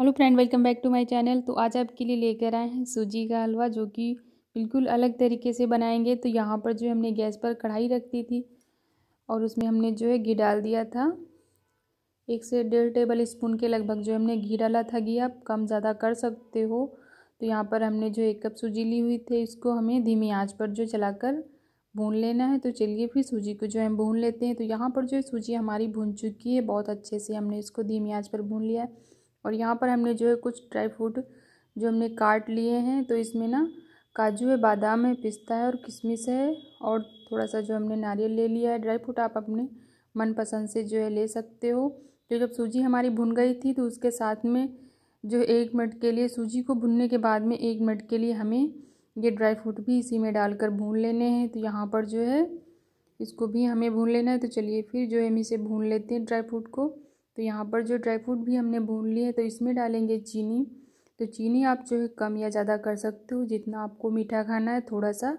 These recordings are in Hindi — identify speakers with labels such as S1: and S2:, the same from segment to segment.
S1: hello friend welcome back to my channel तो आज आपके लिए लेकर आए हैं सूजी का हलवा जो कि बिल्कुल अलग तरीके से बनाएंगे तो यहाँ पर जो हमने गैस पर कढ़ाई रख दी थी और उसमें हमने जो है घी डाल दिया था एक से डेढ़ टेबल स्पून के लगभग जो हमने घी डाला था घी आप कम ज़्यादा कर सकते हो तो यहाँ पर हमने जो एक कप सूजी ली हुई थी इसको हमें धीमी आँच पर जो कर भून लेना है तो चलिए फिर सूजी को जो है भून लेते हैं तो यहाँ पर जो है सूजी हमारी भून चुकी है बहुत अच्छे से हमने इसको धीमी आँच पर भून लिया है और यहाँ पर हमने जो है कुछ ड्राई फ्रूट जो हमने काट लिए हैं तो इसमें ना काजू है बादाम है पिस्ता है और किशमिश है और थोड़ा सा जो हमने नारियल ले लिया है ड्राई फ्रूट आप अपने मनपसंद से जो है ले सकते हो तो जब सूजी हमारी भुन गई थी तो उसके साथ में जो एक मिनट के लिए सूजी को भुनने के बाद में एक मिनट के लिए हमें ये ड्राई फ्रूट भी इसी में डालकर भून लेने हैं तो यहाँ पर जो है इसको भी हमें भून लेना है तो चलिए फिर जो है हम इसे भून लेते हैं ड्राई फ्रूट को तो यहाँ पर जो ड्राई फ्रूट भी हमने भून लिए है तो इसमें डालेंगे चीनी तो चीनी आप जो है कम या ज़्यादा कर सकते हो जितना आपको मीठा खाना है थोड़ा सा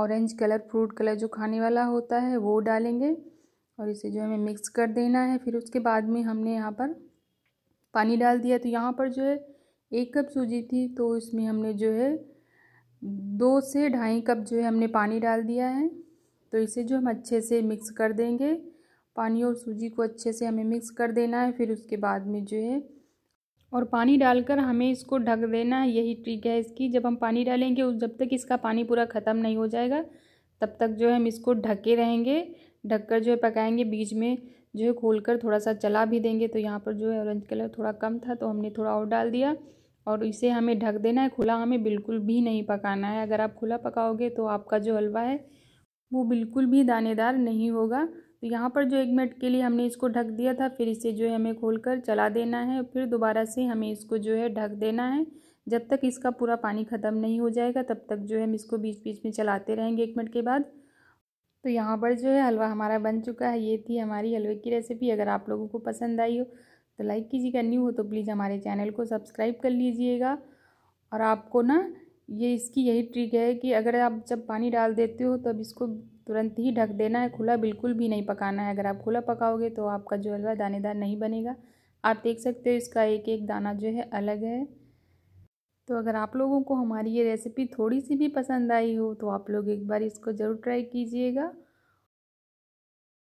S1: ऑरेंज कलर फ्रूट कलर जो खाने वाला होता है वो डालेंगे और इसे जो हमें मिक्स कर देना है फिर उसके बाद में हमने यहाँ पर पानी डाल दिया तो यहाँ पर जो है एक कप सूजी थी तो इसमें हमने जो है दो से ढाई कप जो है हमने पानी डाल दिया है तो इसे जो हम अच्छे से मिक्स कर देंगे पानी और सूजी को अच्छे से हमें मिक्स कर देना है फिर उसके बाद में जो है और पानी डालकर हमें इसको ढक देना है यही ट्रिक है इसकी जब हम पानी डालेंगे उस जब तक इसका पानी पूरा ख़त्म नहीं हो जाएगा तब तक जो है हम इसको ढके रहेंगे ढककर जो है पकाएंगे बीच में जो है खोल कर थोड़ा सा चला भी देंगे तो यहाँ पर जो है ऑरेंज कलर थोड़ा कम था तो हमने थोड़ा और डाल दिया और इसे हमें ढक देना है खुला हमें बिल्कुल भी नहीं पकाना है अगर आप खुला पकाओगे तो आपका जो हलवा है वो बिल्कुल भी दानेदार नहीं होगा तो यहाँ पर जो एक मिनट के लिए हमने इसको ढक दिया था फिर इसे जो है हमें खोल कर चला देना है फिर दोबारा से हमें इसको जो है ढक देना है जब तक इसका पूरा पानी ख़त्म नहीं हो जाएगा तब तक जो है हम इसको बीच बीच में चलाते रहेंगे एक मिनट के बाद तो यहाँ पर जो है हलवा हमारा बन चुका है ये थी हमारी हलवे की रेसिपी अगर आप लोगों को पसंद आई हो तो लाइक कीजिएगा न्यू हो तो प्लीज़ हमारे चैनल को सब्सक्राइब कर लीजिएगा और आपको ना ये इसकी यही ट्रिक है कि अगर आप जब पानी डाल देते हो तब इसको तुरंत ही ढक देना है खुला बिल्कुल भी नहीं पकाना है अगर आप खुला पकाओगे तो आपका जो हलवा दानेदार नहीं बनेगा आप देख सकते हो इसका एक एक दाना जो है अलग है तो अगर आप लोगों को हमारी ये रेसिपी थोड़ी सी भी पसंद आई हो तो आप लोग एक बार इसको ज़रूर ट्राई कीजिएगा